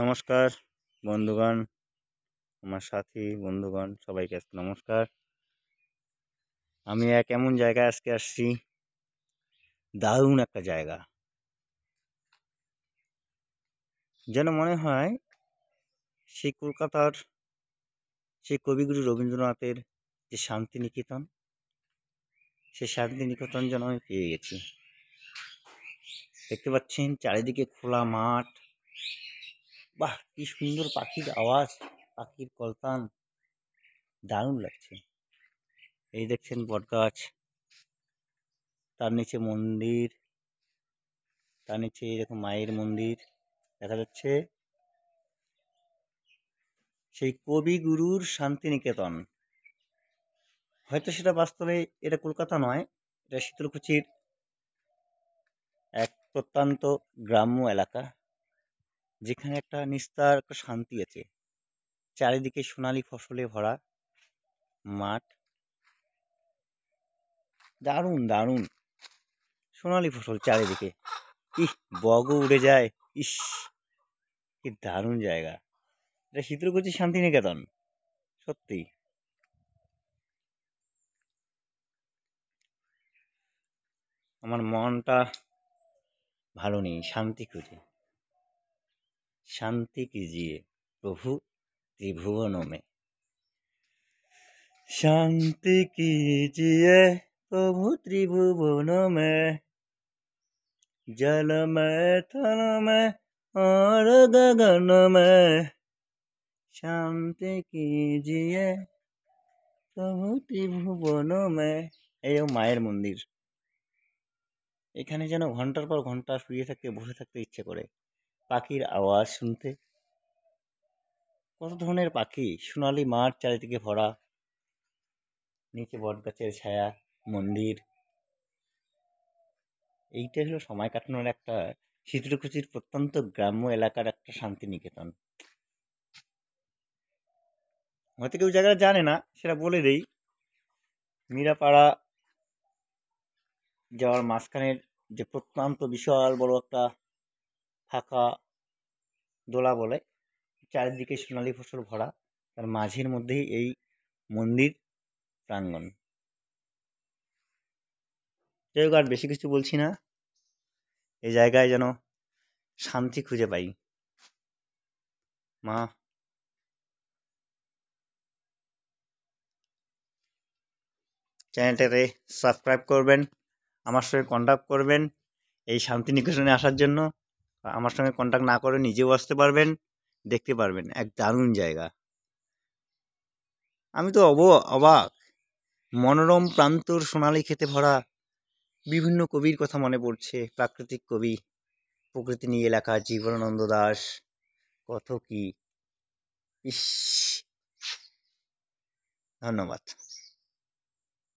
নমস্কার বন্ধুগণ আমার সাথী বন্ধুগণ সবাইকে আজকে নমস্কার আমি এক এমন জায়গায় আজকে আসছি দারুণ একটা জায়গা যেন মনে হয় সেই কলকাতার সেই কবিগুরু রবীন্দ্রনাথের যে শান্তিনিকেতন সেই শান্তিনিকেতন যেন আমি পেয়ে গেছি দেখতে পাচ্ছেন চারিদিকে খোলা মাঠ বাহ কি সুন্দর পাখির আওয়াজ পাখির কলতান দারুণ লাগছে এই দেখছেন বটগাছ তার নিচে মন্দির তার নিচে এরকম মায়ের মন্দির দেখা যাচ্ছে সেই কবি গুরুর শান্তিনিকেতন হয়তো সেটা বাস্তবে এটা কলকাতা নয় এটা শীতলকুচির এক প্রত্যন্ত গ্রাম্য এলাকা যেখানে একটা নিস্তার একটা শান্তি আছে চারিদিকে সোনালি ফসলে ভরা মাঠ দারুণ দারুণ সোনালি ফসল চারিদিকে ইস বগ উড়ে যায় ইস কি দারুণ জায়গা এটা শীতলকুচি শান্তিনিকেতন সত্যি আমার মনটা ভালো নেই শান্তি খুঁজে शांति कीजिए प्रभु त्रिभुवनों में शांति कीजिए प्रभु त्रिभुवनों में जल में थन में और गगन में शांति कीजिए प्रभु त्रिभुवनों में এরকম মায়ের মন্দির এখানে যেন ঘন্টার পর ঘন্টা শুয়ে থাকতে বসে থাকতে ইচ্ছে করে পাখির আওয়াজ শুনতে কত ধরনের পাখি সোনালি মাঠ চারিদিকে ভরা নিচে বটগাছের ছায়া মন্দির এইটাই হলো সময় কাটানোর একটা শীতলকুচির প্রত্যন্ত গ্রাম্য এলাকার একটা শান্তিনিকেতন হয়তো কেউ জায়গাটা জানে না সেটা বলে দেই মীরাপাড়া যাওয়ার মাঝখানের যে প্রত্যন্ত বিশাল বড় একটা ফাঁকা দোলা বলে চারিদিকে সোনালি ফসল ভরা তার মাঝের মধ্যেই এই মন্দির প্রাঙ্গণ যাই হোক আর বেশি কিছু বলছি না এই জায়গায় যেন শান্তি খুঁজে পাই মা চ্যানেলটাতে সাবস্ক্রাইব করবেন আমার সঙ্গে কন্ট্যাক্ট করবেন এই শান্তিনিকেতনে আসার জন্য আমার সঙ্গে কন্ট্যাক্ট না করে নিজেও আসতে পারবেন দেখতে পারবেন এক দারুণ জায়গা আমি তো অব অবাক মনোরম প্রান্তর সোনালি খেতে ভরা বিভিন্ন কবির কথা মনে পড়ছে প্রাকৃতিক কবি প্রকৃতি নিয়ে লেখা জীবনানন্দ দাস কত কি ইস ধন্যবাদ